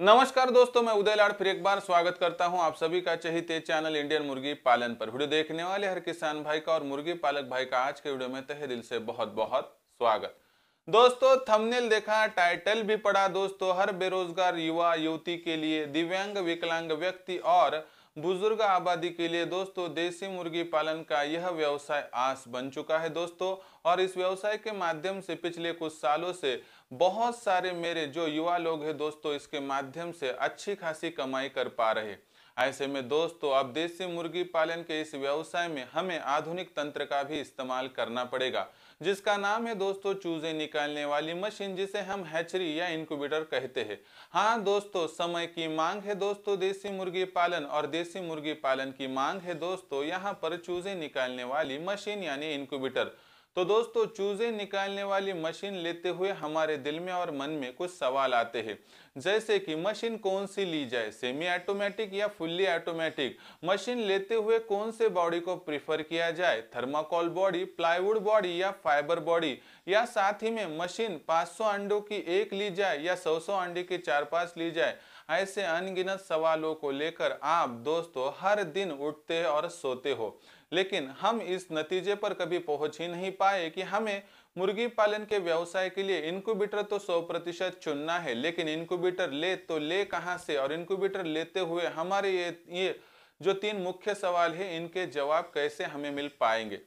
नमस्कार दोस्तों मैं उदय लाड़ फिर एक बार स्वागत करता हूं आप सभी का चहित चैनल इंडियन मुर्गी पालन पर वीडियो देखने वाले हर किसान भाई का और मुर्गी पालक भाई का आज के वीडियो में तहे दिल से बहुत बहुत स्वागत दोस्तों थंबनेल देखा टाइटल भी पढ़ा दोस्तों हर बेरोजगार युवा युवती के लिए दिव्यांग विकलांग व्यक्ति और बुजुर्ग आबादी के लिए दोस्तों देसी मुर्गी पालन का यह व्यवसाय आस बन चुका है दोस्तों और इस व्यवसाय के माध्यम से पिछले कुछ सालों से बहुत सारे मेरे जो युवा लोग हैं दोस्तों इसके माध्यम से अच्छी खासी कमाई कर पा रहे ऐसे में दोस्तों अब देसी मुर्गी पालन के इस व्यवसाय में हमें आधुनिक तंत्र का भी इस्तेमाल करना पड़ेगा जिसका नाम है दोस्तों चूजे निकालने वाली मशीन जिसे हम हैचरी या इनक्यूबेटर कहते हैं हाँ दोस्तों समय की मांग है दोस्तों देसी मुर्गी पालन और देसी मुर्गी पालन की मांग है दोस्तों यहाँ पर चूजे निकालने वाली मशीन यानी इनक्यूबेटर तो दोस्तों चूजे निकालने वाली मशीन लेते हुए हमारे दिल में और मन में कुछ सवाल आते हैं जैसे कि मशीन कौन सी ली जाए सेमी ऑटोमेटिक या फुल्ली ऑटोमेटिक मशीन लेते हुए कौन से बॉडी को प्रिफर किया जाए थर्माकोल बॉडी प्लाईवुड बॉडी या फाइबर बॉडी या साथ ही में मशीन 500 अंडों की एक ली जाए या 100 सौ अंडे की चार पांच ली जाए ऐसे अनगिनत सवालों को लेकर आप दोस्तों हर दिन उठते और सोते हो लेकिन हम इस नतीजे पर कभी पहुंच ही नहीं पाए कि हमें मुर्गी पालन के व्यवसाय के लिए इनक्यूबेटर तो 100 प्रतिशत चुनना है लेकिन इनक्यूबेटर ले तो ले कहाँ से और इनक्यूबेटर लेते हुए हमारे ये ये जो तीन मुख्य सवाल है इनके जवाब कैसे हमें मिल पाएंगे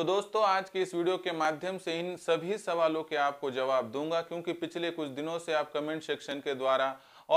तो दोस्तों आज की इस वीडियो के माध्यम से इन सभी सवालों के आपको जवाब दूंगा क्योंकि पिछले कुछ दिनों से आप कमेंट सेक्शन के द्वारा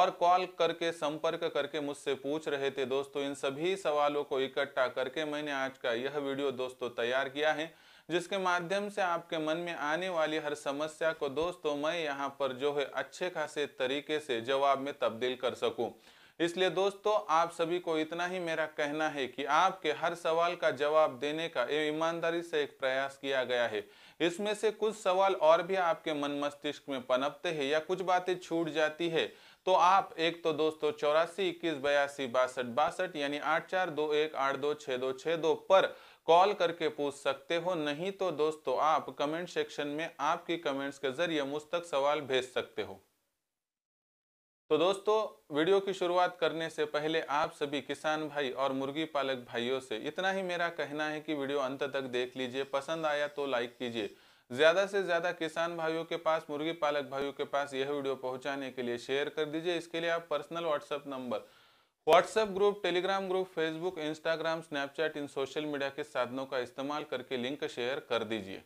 और कॉल करके संपर्क करके मुझसे पूछ रहे थे दोस्तों इन सभी सवालों को इकट्ठा करके मैंने आज का यह वीडियो दोस्तों तैयार किया है जिसके माध्यम से आपके मन में आने वाली हर समस्या को दोस्तों मैं यहाँ पर जो है अच्छे खासे तरीके से जवाब में तब्दील कर सकूँ इसलिए दोस्तों आप सभी को इतना ही मेरा कहना है कि आपके हर सवाल का जवाब देने का ईमानदारी से एक प्रयास किया गया है इसमें से कुछ सवाल और भी आपके मन मस्तिष्क में पनपते हैं या कुछ बातें छूट जाती है तो आप एक तो दोस्तों चौरासी इक्कीस बयासी बासठ बासठ यानी आठ चार दो एक आठ दो छः दो छः दो पर कॉल करके पूछ सकते हो नहीं तो दोस्तों आप कमेंट सेक्शन में आपकी कमेंट्स के जरिए मुझ तक सवाल भेज सकते हो तो दोस्तों वीडियो की शुरुआत करने से पहले आप सभी किसान भाई और मुर्गी पालक भाइयों से इतना ही मेरा कहना है कि वीडियो अंत तक देख लीजिए पसंद आया तो लाइक कीजिए ज़्यादा से ज़्यादा किसान भाइयों के पास मुर्गी पालक भाइयों के पास यह वीडियो पहुंचाने के लिए शेयर कर दीजिए इसके लिए आप personal WhatsApp number WhatsApp group Telegram group Facebook Instagram Snapchat इन सोशल मीडिया के साधनों का इस्तेमाल करके लिंक शेयर कर दीजिए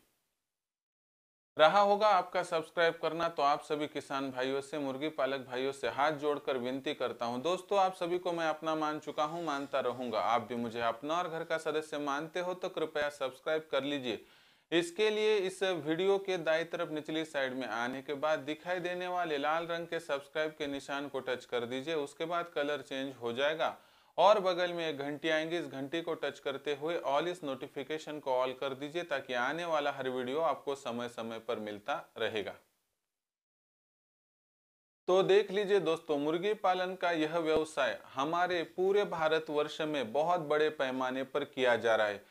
रहा होगा आपका सब्सक्राइब करना तो आप सभी किसान भाइयों से मुर्गी पालक भाइयों से हाथ जोड़कर विनती करता हूं दोस्तों आप सभी को मैं अपना मान चुका हूं मानता रहूंगा आप भी मुझे अपना और घर का सदस्य मानते हो तो कृपया सब्सक्राइब कर लीजिए इसके लिए इस वीडियो के दाई तरफ निचली साइड में आने के बाद दिखाई देने वाले लाल रंग के सब्सक्राइब के निशान को टच कर दीजिए उसके बाद कलर चेंज हो जाएगा और बगल में एक घंटी आएंगी इस घंटी को टच करते हुए ऑल इस नोटिफिकेशन को ऑल कर दीजिए ताकि आने वाला हर वीडियो आपको समय समय पर मिलता रहेगा तो देख लीजिए दोस्तों मुर्गी पालन का यह व्यवसाय हमारे पूरे भारत वर्ष में बहुत बड़े पैमाने पर किया जा रहा है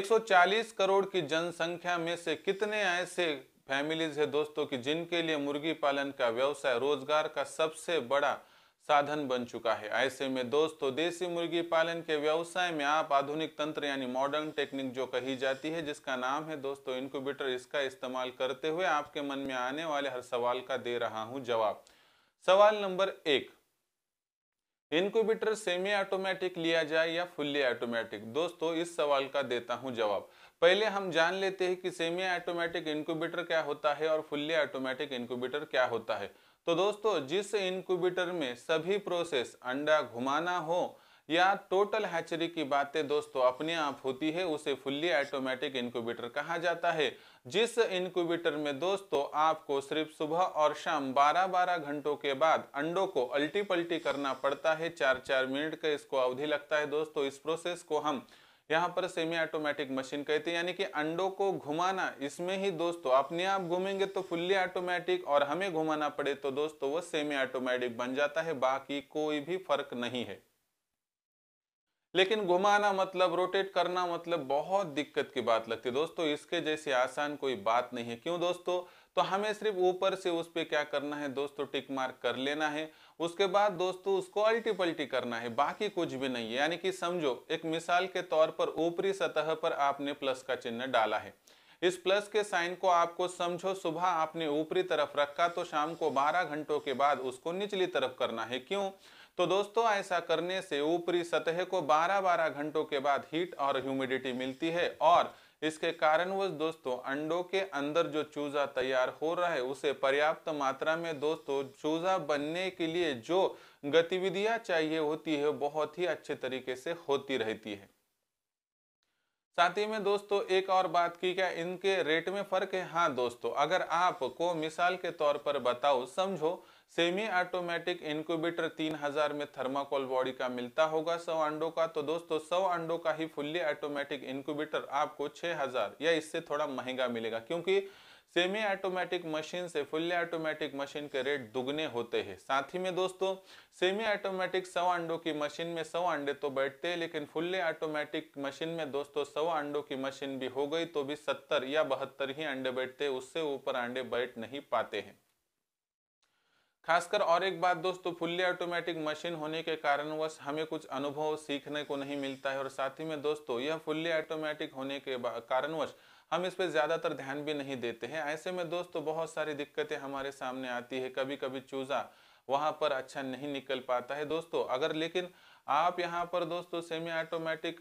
140 करोड़ की जनसंख्या में से कितने ऐसे फैमिलीज है दोस्तों की जिनके लिए मुर्गी पालन का व्यवसाय रोजगार का सबसे बड़ा साधन बन चुका है ऐसे में दोस्तों तो देसी मुर्गी पालन के व्यवसाय में आप आधुनिक तंत्र यानी मॉडर्न टेक्निक जो कही जाती है जिसका नाम है दोस्तों तो इनक्यूबेटर इसका इस्तेमाल करते हुए आपके मन में आने वाले हर सवाल का दे रहा हूं जवाब सवाल नंबर एक इनक्यूबेटर सेमी ऑटोमेटिक लिया जाए या फुल्ली ऑटोमेटिक दोस्तों इस सवाल का देता हूं जवाब पहले हम जान लेते हैं कि सेमी ऑटोमेटिक इनक्यूबेटर क्या होता है और फुल्ली ऑटोमेटिक इनक्यूबेटर क्या होता है तो दोस्तों जिस इनक्यूबेटर में सभी प्रोसेस अंडा घुमाना हो या टोटल हैचरी की बातें दोस्तों अपने आप होती है उसे फुल्ली ऑटोमेटिक इनक्यूबेटर कहा जाता है जिस इनक्यूबेटर में दोस्तों आपको सिर्फ सुबह और शाम 12-12 घंटों के बाद अंडों को अल्टी पल्टी करना पड़ता है चार चार मिनट का इसको अवधि लगता है दोस्तों इस प्रोसेस को हम यहाँ पर सेमी ऑटोमेटिक मशीन कहते हैं यानी कि अंडों को घुमाना इसमें ही दोस्तों अपने आप घूमेंगे तो फुल्ली ऑटोमेटिक और हमें घुमाना पड़े तो दोस्तों वो सेमी ऑटोमेटिक बन जाता है बाकी कोई भी फर्क नहीं है लेकिन घुमाना मतलब रोटेट करना मतलब बहुत दिक्कत की बात लगती है दोस्तों इसके जैसी आसान कोई बात नहीं है क्यों दोस्तों तो हमें सिर्फ ऊपर से उस पर क्या करना है दोस्तों टिक मार्क कर लेना है उसके बाद दोस्तों उसको अल्टी पल्टी करना है बाकी कुछ भी नहीं है यानी कि समझो एक मिसाल के तौर पर ऊपरी सतह पर आपने प्लस का चिन्ह डाला है इस प्लस के साइन को आपको समझो सुबह आपने ऊपरी तरफ रखा तो शाम को 12 घंटों के बाद उसको निचली तरफ करना है क्यों तो दोस्तों ऐसा करने से ऊपरी सतह को 12-12 घंटों के बाद हीट और ह्यूमिडिटी मिलती है और इसके कारणवश दोस्तों अंडों के अंदर जो चूजा तैयार हो रहा है उसे पर्याप्त मात्रा में दोस्तों चूजा बनने के लिए जो गतिविधियां चाहिए होती है बहुत ही अच्छे तरीके से होती रहती है साथ ही में दोस्तों एक और बात की क्या इनके रेट में फर्क है हाँ दोस्तों अगर आपको मिसाल के तौर पर बताओ समझो सेमी ऑटोमेटिक तीन 3000 में थर्माकोल बॉडी का मिलता होगा सौ अंडों का तो दोस्तों सौ अंडों का ही फुल्ली ऑटोमेटिक इनक्यूबेटर आपको 6000 या इससे थोड़ा महंगा मिलेगा क्योंकि सेमी ऑटोमेटिक मशीन से फुल्ली ऑटोमेटिक मशीन के रेट दुगने होते हैं साथ ही में दोस्तों सेमी ऑटोमेटिक सौ अंडों की मशीन में सौ अंडे तो बैठते हैं लेकिन फुल्ली ऑटोमेटिक मशीन में दोस्तों सौ अंडों की मशीन भी हो गई तो भी सत्तर या बहत्तर ही अंडे बैठते उससे ऊपर अंडे बैठ नहीं पाते हैं खासकर और एक बात दोस्तों फुल्ली ऑटोमेटिक मशीन होने के कारणवश हमें कुछ अनुभव सीखने को नहीं मिलता है और साथ ही में दोस्तों यह फुल्ली ऑटोमेटिक होने के कारणवश हम इस पर ज़्यादातर ध्यान भी नहीं देते हैं ऐसे में दोस्तों बहुत सारी दिक्कतें हमारे सामने आती है कभी कभी चूज़ा वहाँ पर अच्छा नहीं निकल पाता है दोस्तों अगर लेकिन आप यहाँ पर दोस्तों सेमी ऑटोमेटिक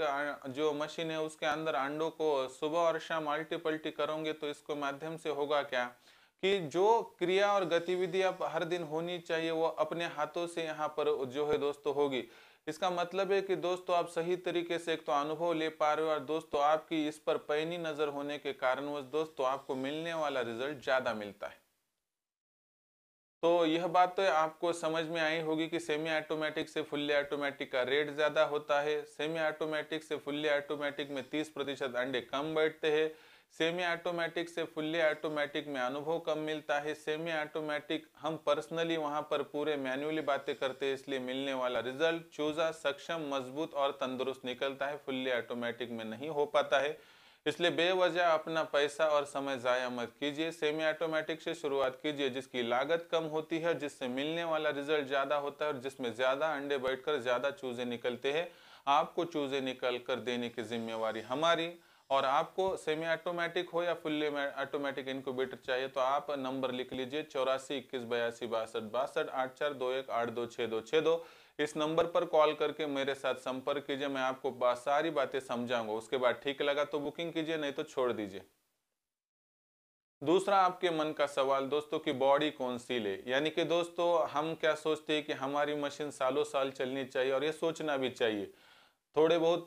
जो मशीन है उसके अंदर अंडों को सुबह और शाम अल्टी पल्टी करोगे तो इसको माध्यम से होगा क्या कि जो क्रिया और गतिविधि आप हर दिन होनी चाहिए वो अपने हाथों से यहाँ पर जो है दोस्तों होगी इसका मतलब है कि दोस्तों आप सही तरीके से एक तो अनुभव ले पा रहे हो और दोस्तों आपकी इस पर पैनी नजर होने के कारण दोस्तों आपको मिलने वाला रिजल्ट ज्यादा मिलता है तो यह बात तो आपको समझ में आई होगी कि सेमी ऑटोमेटिक से फुल्ली ऑटोमेटिक का रेट ज़्यादा होता है सेमी ऑटोमेटिक से फुल्ली ऑटोमेटिक में 30 प्रतिशत अंडे कम बैठते हैं सेमी ऑटोमेटिक से फुल्ली ऑटोमेटिक में अनुभव कम मिलता है सेमी ऑटोमेटिक हम पर्सनली वहाँ पर पूरे मैन्युअली बातें करते हैं इसलिए मिलने वाला रिजल्ट चूजा सक्षम मजबूत और तंदुरुस्त निकलता है फुल्ली ऑटोमेटिक में नहीं हो पाता है इसलिए बेवजह अपना पैसा और समय ज़ाया मत कीजिए सेमी ऑटोमेटिक से शुरुआत कीजिए जिसकी लागत कम होती है जिससे मिलने वाला रिजल्ट ज़्यादा होता है और जिसमें ज़्यादा अंडे बैठकर ज़्यादा चूज़े निकलते हैं आपको चूज़े निकल कर देने की जिम्मेवारी हमारी और आपको सेमी ऑटोमेटिक हो या फुल्ली ऑटोमेटिक इनक्यूबेटर चाहिए तो आप नंबर लिख लीजिए चौरासी इक्कीस बयासी बासठ बासठ आठ चार दो एक आठ दो छः दो छः दो इस नंबर पर कॉल करके मेरे साथ संपर्क कीजिए मैं आपको सारी बातें समझाऊंगा उसके बाद ठीक लगा तो बुकिंग कीजिए नहीं तो छोड़ दीजिए दूसरा आपके मन का सवाल दोस्तों की बॉडी कौन सी ले यानी कि दोस्तों हम क्या सोचते हैं कि हमारी मशीन सालों साल चलनी चाहिए और ये सोचना भी चाहिए थोड़े बहुत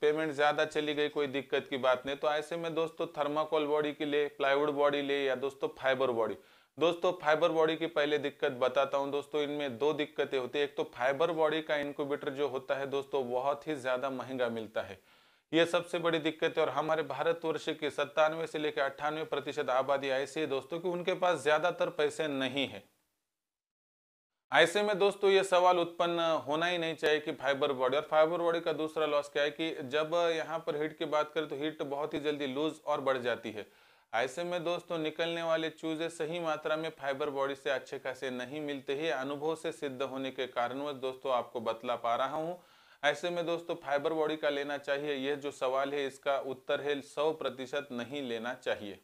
पेमेंट ज़्यादा चली गई कोई दिक्कत की बात नहीं तो ऐसे में दोस्तों थर्माकोल बॉडी की ले प्लाईवुड बॉडी ले या दोस्तों फाइबर बॉडी दोस्तों फाइबर बॉडी की पहले दिक्कत बताता हूँ दोस्तों इनमें दो दिक्कतें होती है एक तो फाइबर बॉडी का इनक्यूबेटर जो होता है दोस्तों बहुत ही ज़्यादा महंगा मिलता है ये सबसे बड़ी दिक्कत है और हमारे भारतवर्ष की सत्तानवे से लेकर अट्ठानवे प्रतिशत आबादी ऐसी है दोस्तों कि उनके पास ज़्यादातर पैसे नहीं है ऐसे में दोस्तों ये सवाल उत्पन्न होना ही नहीं चाहिए कि फाइबर बॉडी और फाइबर बॉडी का दूसरा लॉस क्या है कि जब यहाँ पर हीट की बात करें तो हीट बहुत ही जल्दी लूज और बढ़ जाती है ऐसे में दोस्तों निकलने वाले चूजे सही मात्रा में फाइबर बॉडी से अच्छे खासे नहीं मिलते ही अनुभव से सिद्ध होने के कारणवश दोस्तों आपको बतला पा रहा हूँ ऐसे में दोस्तों फाइबर बॉडी का लेना चाहिए यह जो सवाल है इसका उत्तर है सौ प्रतिशत नहीं लेना चाहिए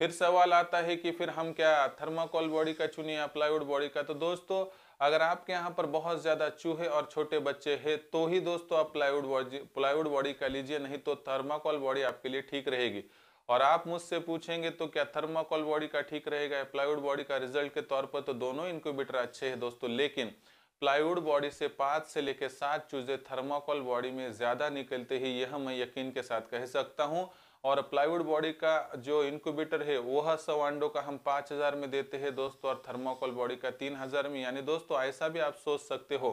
फिर सवाल आता है कि फिर हम क्या थर्माकोल बॉडी का चुनिए या बॉडी का तो दोस्तों अगर आपके यहाँ पर बहुत ज़्यादा चूहे और छोटे बच्चे हैं तो ही दोस्तों आप प्लाईवुड बॉडी प्लाईवुड बॉडी का लीजिए नहीं तो थर्माकोल बॉडी आपके लिए ठीक रहेगी और आप मुझसे पूछेंगे तो क्या थर्माकोल बॉडी का ठीक रहेगा प्लाईवुड बॉडी का रिजल्ट के तौर पर तो दोनों इनक्यूबेटर अच्छे हैं दोस्तों लेकिन प्लाईवुड बॉडी से पाँच से लेकर सात चूजे थर्माकोल बॉडी में ज़्यादा निकलते ही यह मैं यकीन के साथ कह सकता हूँ और प्लाईवुड बॉडी का जो इनक्यूबेटर है वह सौ अंडों का हम पाँच हज़ार में देते हैं दोस्तों और थर्माकोल बॉडी का तीन हज़ार में यानी दोस्तों ऐसा भी आप सोच सकते हो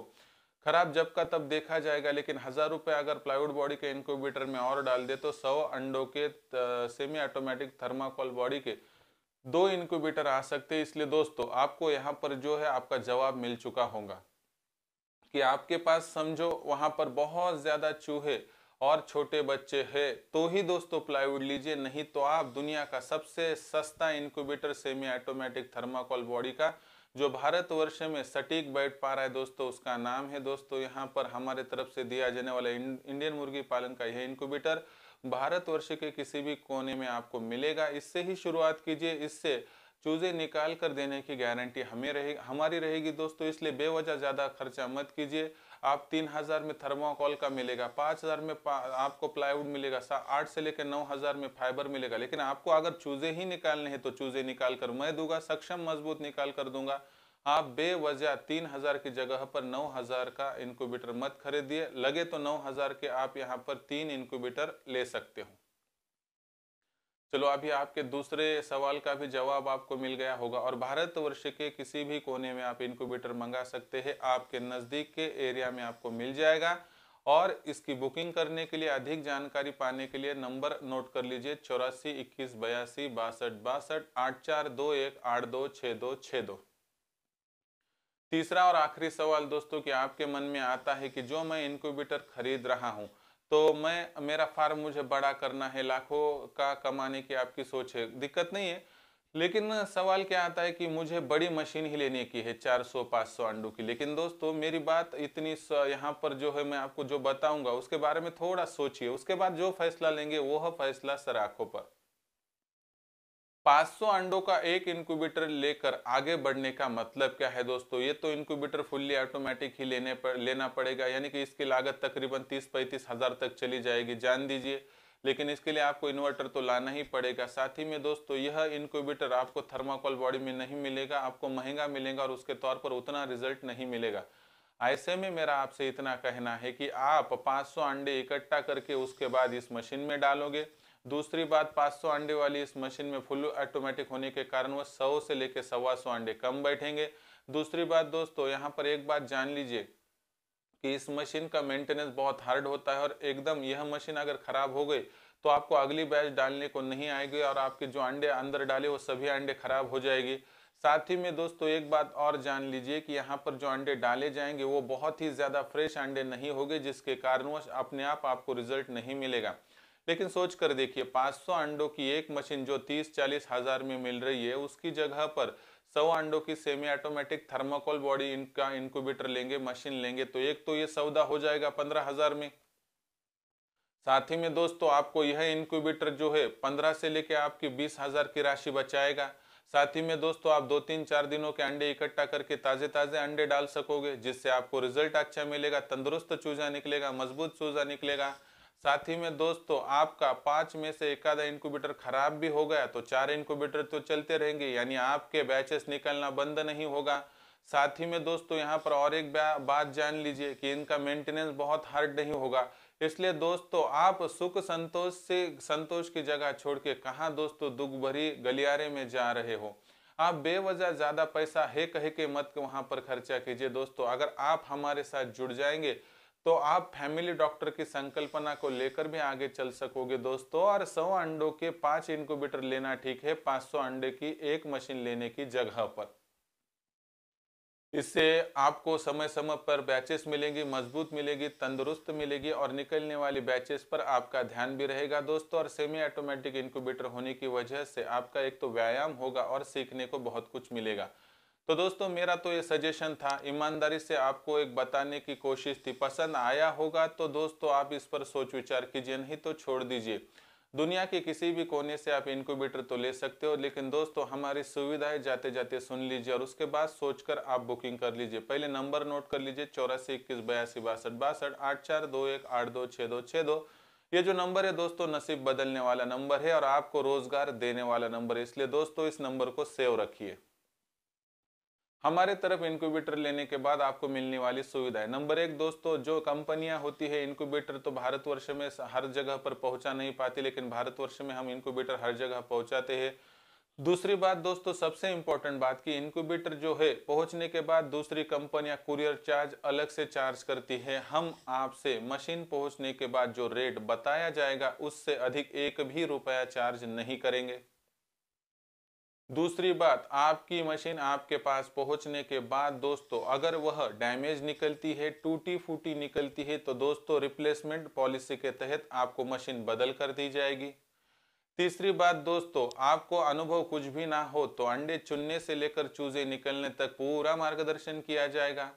खराब जब का तब देखा जाएगा लेकिन हज़ार रुपये अगर प्लाईवुड बॉडी के इनक्यूबेटर में और डाल दे तो सौ अंडों के सेमी ऑटोमेटिक थर्माकोल बॉडी के दो इनक्यूबेटर आ सकते हैं इसलिए दोस्तों आपको यहाँ पर जो है आपका जवाब मिल चुका होगा कि आपके पास समझो वहाँ पर बहुत ज़्यादा चूहे और छोटे बच्चे हैं तो ही दोस्तों प्लाईवुड लीजिए नहीं तो आप दुनिया का सबसे सस्ता incubator semi automatic thermocol body का जो भारतवर्ष में सटीक बैठ पा रहा है दोस्तों उसका नाम है दोस्तों यहाँ पर हमारे तरफ से दिया जाने वाला इंडियन मुर्गी पालन का यह इंक्यूबेटर भारतवर्ष के किसी भी कोने में आपको मिलेगा इससे ही शुरुआत कीजिए इससे चूजे निकाल कर देने की गारंटी हमें रहे हमारी रहेगी दोस्तों इसलिए बेवजह ज़्यादा खर्चा मत कीजिए आप तीन हजार में थर्माकोल का मिलेगा पाँच हजार में पा, आपको प्लाईवुड मिलेगा आठ से लेकर नौ हजार में फाइबर मिलेगा लेकिन आपको अगर चूजे ही निकालने हैं तो चूजे निकाल कर मैं दूंगा सक्षम मजबूत निकाल कर दूंगा आप बेवजह तीन हजार की जगह पर नौ हजार का इनक्यूबेटर मत खरीदिए लगे तो नौ हजार के आप यहाँ पर तीन इनक्यूबेटर ले सकते हो चलो अभी आपके दूसरे सवाल का भी जवाब आपको मिल गया होगा और भारतवर्ष के किसी भी कोने में आप इनक्यूबेटर मंगा सकते हैं आपके नज़दीक के एरिया में आपको मिल जाएगा और इसकी बुकिंग करने के लिए अधिक जानकारी पाने के लिए नंबर नोट कर लीजिए चौरासी इक्कीस बयासी बासठ बासठ आठ चार दो एक आठ दो छः दो छः दो तीसरा और आखिरी सवाल दोस्तों कि आपके मन में आता है कि जो मैं इनक्यूबेटर खरीद रहा हूँ तो मैं मेरा फार्म मुझे बड़ा करना है लाखों का कमाने की आपकी सोच है दिक्कत नहीं है लेकिन सवाल क्या आता है कि मुझे बड़ी मशीन ही लेने की है 400 500 अंडों की लेकिन दोस्तों मेरी बात इतनी यहाँ पर जो है मैं आपको जो बताऊंगा उसके बारे में थोड़ा सोचिए उसके बाद जो फैसला लेंगे वह फैसला सर आंखों पर 500 अंडों का एक इंक्यूबेटर लेकर आगे बढ़ने का मतलब क्या है दोस्तों ये तो इंक्यूबेटर फुल्ली ऑटोमेटिक ही लेने पर लेना पड़ेगा यानी कि इसकी लागत तकरीबन तीस पैंतीस हजार तक चली जाएगी जान दीजिए लेकिन इसके लिए आपको इन्वर्टर तो लाना ही पड़ेगा साथ ही में दोस्तों यह इंक्यूबेटर आपको थर्माकोल बॉडी में नहीं मिलेगा आपको महंगा मिलेगा और उसके तौर पर उतना रिजल्ट नहीं मिलेगा ऐसे में मेरा आपसे इतना कहना है कि आप 500 अंडे इकट्ठा करके उसके बाद इस मशीन में डालोगे दूसरी बात 500 अंडे वाली इस मशीन में फुल ऑटोमेटिक होने के कारण वह सौ से लेकर सवा सौ अंडे कम बैठेंगे दूसरी बात दोस्तों यहाँ पर एक बात जान लीजिए कि इस मशीन का मेंटेनेंस बहुत हार्ड होता है और एकदम यह मशीन अगर खराब हो गई तो आपको अगली बैच डालने को नहीं आएगी और आपके जो अंडे अंदर डाले वो सभी अंडे खराब हो जाएगी साथ ही में दोस्तों एक बात और जान लीजिए कि यहाँ पर जो अंडे डाले जाएंगे वो बहुत ही ज़्यादा फ्रेश अंडे नहीं होंगे जिसके कारणवश अपने आप आपको रिजल्ट नहीं मिलेगा लेकिन सोच कर देखिए 500 अंडों की एक मशीन जो तीस चालीस हजार में मिल रही है उसकी जगह पर सौ अंडों की सेमी ऑटोमेटिक थर्माकोल बॉडी इनका इनक्यूबेटर लेंगे मशीन लेंगे तो एक तो ये सौदा हो जाएगा पंद्रह हजार में साथ ही में दोस्तों आपको यह इनक्यूबेटर जो है पंद्रह से लेके आपकी बीस हजार की राशि बचाएगा साथ ही में दोस्तों आप दो तीन चार दिनों के अंडे इकट्ठा करके ताजे ताजे अंडे डाल सकोगे जिससे आपको रिजल्ट अच्छा मिलेगा तंदुरुस्त चूजा निकलेगा मजबूत चूजा निकलेगा साथ ही में दोस्तों आपका पाँच में से एक आधा इंक्यूबेटर खराब भी हो गया तो चार इंक्यूबेटर तो चलते रहेंगे यानी आपके बैचेस निकलना बंद नहीं होगा साथ ही में दोस्तों यहाँ पर और एक बात जान लीजिए कि इनका मेंटेनेंस बहुत हार्ड नहीं होगा इसलिए दोस्तों आप सुख संतोष से संतोष की जगह छोड़ के कहाँ दोस्तों दुख भरी गलियारे में जा रहे हो आप बेवजह ज़्यादा पैसा है कह के मत वहाँ पर खर्चा कीजिए दोस्तों अगर आप हमारे साथ जुड़ जाएंगे तो आप फैमिली डॉक्टर की संकल्पना को लेकर भी आगे चल सकोगे दोस्तों और सौ अंडों के पांच इनक्यूबेटर लेना ठीक है 500 अंडे की एक मशीन लेने की जगह पर इससे आपको समय समय पर बैचेस मिलेंगी मजबूत मिलेगी तंदुरुस्त मिलेगी और निकलने वाली बैचेस पर आपका ध्यान भी रहेगा दोस्तों और सेमी ऑटोमेटिक इनक्यूबेटर होने की वजह से आपका एक तो व्यायाम होगा और सीखने को बहुत कुछ मिलेगा तो दोस्तों मेरा तो ये सजेशन था ईमानदारी से आपको एक बताने की कोशिश थी पसंद आया होगा तो दोस्तों आप इस पर सोच विचार कीजिए नहीं तो छोड़ दीजिए दुनिया के किसी भी कोने से आप इनक्यूबेटर तो ले सकते हो लेकिन दोस्तों हमारी सुविधाएं जाते जाते सुन लीजिए और उसके बाद सोचकर आप बुकिंग कर लीजिए पहले नंबर नोट कर लीजिए चौरासी इक्कीस बयासी बासठ बासठ आठ चार दो एक आठ दो छः दो छः दो ये जो नंबर है दोस्तों नसीब बदलने वाला नंबर है और आपको रोजगार देने वाला नंबर है इसलिए दोस्तों इस नंबर को सेव रखिए हमारे तरफ इंक्यूबेटर लेने के बाद आपको मिलने वाली सुविधाएं नंबर एक दोस्तों जो कंपनियां होती है इंक्यूबेटर तो भारतवर्ष में हर जगह पर पहुंचा नहीं पाती लेकिन भारतवर्ष में हम इंक्यूबेटर हर जगह पहुंचाते हैं दूसरी बात दोस्तों सबसे इंपॉर्टेंट बात की इंक्यूबेटर जो है पहुंचने के बाद दूसरी कंपनियां कुरियर चार्ज अलग से चार्ज करती है हम आपसे मशीन पहुंचने के बाद जो रेट बताया जाएगा उससे अधिक एक भी रुपया चार्ज नहीं करेंगे दूसरी बात आपकी मशीन आपके पास पहुंचने के बाद दोस्तों अगर वह डैमेज निकलती है टूटी फूटी निकलती है तो दोस्तों रिप्लेसमेंट पॉलिसी के तहत आपको मशीन बदल कर दी जाएगी तीसरी बात दोस्तों आपको अनुभव कुछ भी ना हो तो अंडे चुनने से लेकर चूजे निकलने तक पूरा मार्गदर्शन किया जाएगा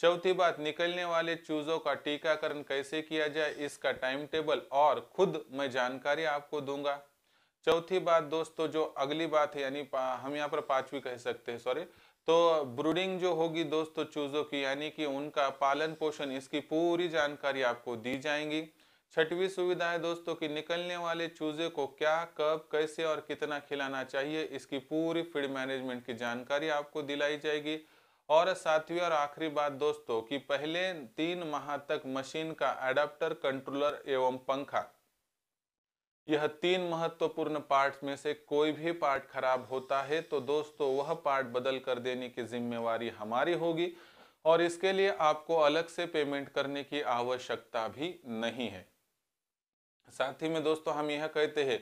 चौथी बात निकलने वाले चूजों का टीकाकरण कैसे किया जाए इसका टाइम टेबल और खुद मैं जानकारी आपको दूंगा चौथी बात दोस्तों जो अगली बात है यानी हम यहाँ पर पांचवी कह सकते हैं सॉरी तो ब्रूडिंग जो होगी दोस्तों चूजों की यानी कि उनका पालन पोषण इसकी पूरी जानकारी आपको दी जाएंगी छठवीं सुविधा है दोस्तों कि निकलने वाले चूजे को क्या कब कैसे और कितना खिलाना चाहिए इसकी पूरी फीड मैनेजमेंट की जानकारी आपको दिलाई जाएगी और सातवीं और आखिरी बात दोस्तों कि पहले तीन माह तक मशीन का एडाप्टर कंट्रोलर एवं पंखा यह तीन महत्वपूर्ण पार्ट में से कोई भी पार्ट खराब होता है तो दोस्तों वह पार्ट बदल कर देने की जिम्मेवारी हमारी होगी और इसके लिए आपको अलग से पेमेंट करने की आवश्यकता भी नहीं है साथ ही में दोस्तों हम यह कहते हैं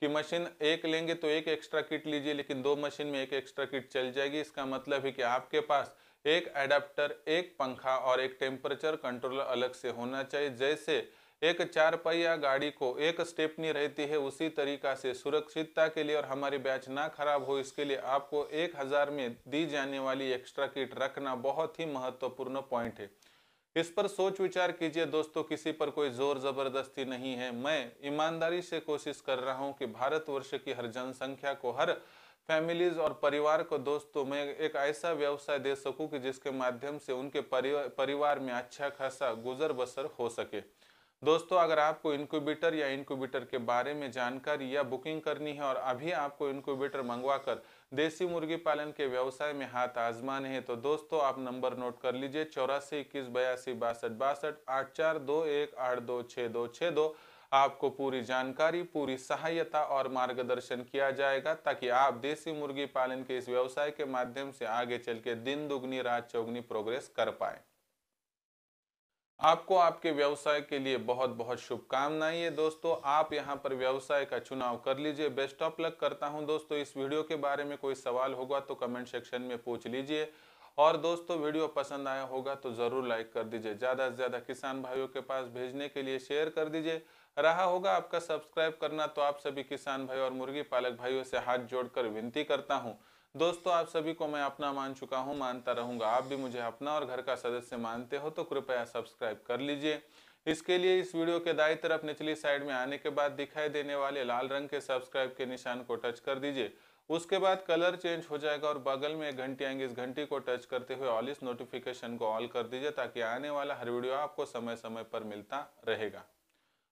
कि मशीन एक लेंगे तो एक एक्स्ट्रा किट लीजिए लेकिन दो मशीन में एक एक्स्ट्रा किट चल जाएगी इसका मतलब है कि आपके पास एक एडाप्टर एक पंखा और एक टेम्परेचर कंट्रोलर अलग से होना चाहिए जैसे एक चार पहिया गाड़ी को एक स्टेपनी रहती है उसी तरीका से सुरक्षितता के लिए और हमारी बैच ना खराब हो इसके लिए आपको एक हज़ार में दी जाने वाली एक्स्ट्रा किट रखना बहुत ही महत्वपूर्ण पॉइंट है इस पर सोच विचार कीजिए दोस्तों किसी पर कोई जोर ज़बरदस्ती नहीं है मैं ईमानदारी से कोशिश कर रहा हूँ कि भारतवर्ष की हर जनसंख्या को हर फैमिलीज और परिवार को दोस्तों मैं एक ऐसा व्यवसाय दे सकूं कि जिसके माध्यम से उनके परिवार में अच्छा खासा गुजर बसर हो सके दोस्तों अगर आपको इनक्यूबेटर या इनक्यूबेटर के बारे में जानकारी या बुकिंग करनी है और अभी आपको इनक्यूबेटर मंगवा कर देसी मुर्गी पालन के व्यवसाय में हाथ आजमाने हैं तो दोस्तों आप नंबर नोट कर लीजिए चौरासी इक्कीस बयासी बासठ बासठ आठ चार दो एक आठ दो छः दो छः दो आपको पूरी जानकारी पूरी सहायता और मार्गदर्शन किया जाएगा ताकि आप देसी मुर्गी पालन के इस व्यवसाय के माध्यम से आगे चल के दिन दुगनी रात चौगनी प्रोग्रेस कर पाएँ आपको आपके व्यवसाय के लिए बहुत बहुत शुभकामनाएं दोस्तों आप यहाँ पर व्यवसाय का चुनाव कर लीजिए बेस्ट ऑफ लक करता हूँ दोस्तों इस वीडियो के बारे में कोई सवाल होगा तो कमेंट सेक्शन में पूछ लीजिए और दोस्तों वीडियो पसंद आया होगा तो ज़रूर लाइक कर दीजिए ज़्यादा से ज़्यादा किसान भाइयों के पास भेजने के लिए शेयर कर दीजिए रहा होगा आपका सब्सक्राइब करना तो आप सभी किसान भाई और मुर्गी पालक भाइयों से हाथ जोड़कर विनती करता हूँ दोस्तों आप सभी को मैं अपना मान चुका हूँ मानता रहूंगा आप भी मुझे अपना और घर का सदस्य मानते हो तो कृपया सब्सक्राइब कर लीजिए इसके लिए इस वीडियो के दाई तरफ निचली साइड में आने के बाद दिखाई देने वाले लाल रंग के सब्सक्राइब के निशान को टच कर दीजिए उसके बाद कलर चेंज हो जाएगा और बगल में एक घंटी आएंगे इस घंटी को टच करते हुए ऑल इस नोटिफिकेशन को ऑल कर दीजिए ताकि आने वाला हर वीडियो आपको समय समय पर मिलता रहेगा